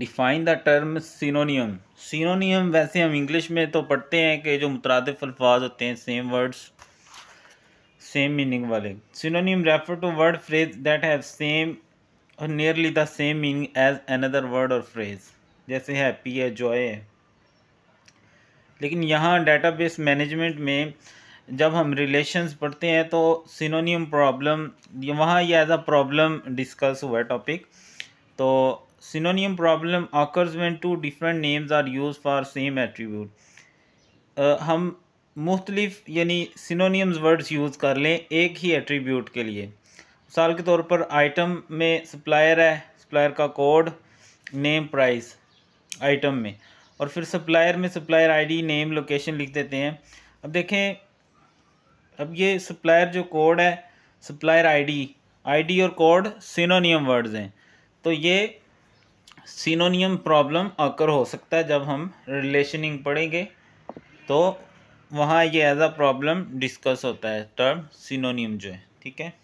define the term synonym synonym वैसे हम English में तो पढ़ते हैं कि जो मुतरदफ अल्फाज होते हैं सेम वर्ड्स सेम मीनिंग वाले synonym refer to word phrase that have same और nearly the same meaning as another word और फ्रेज जैसे हैप्पी है जॉय है लेकिन यहाँ डेटाबेस मैनेजमेंट में जब हम रिलेशंस पढ़ते हैं तो सिनोनियम प्रॉब्लम वहाँ ये एज अ प्रॉब्लम डिस्कस हुआ है टॉपिक तो synonym problem occurs when two different names are use for same attribute uh, हम मुख्तलिफ यानी सिनोनिम्स वर्ड्स यूज़ कर लें एक ही एट्रीब्यूट के लिए मिसाल के तौर पर आइटम में सप्लायर है सप्लायर का कोड नेम प्राइस आइटम में और फिर सप्लायर में supplier I D name location लिख देते हैं अब देखें अब ये सप्लायर जो कोड है supplier I D I D और कोड सिनोनियम वर्ड्स हैं तो ये सिनोनियम प्रॉब्लम अकर हो सकता है जब हम रिलेशनिंग पढ़ेंगे तो वहाँ ये एज अ प्रॉब्लम डिस्कस होता है टर्म सिनोनियम जो है ठीक है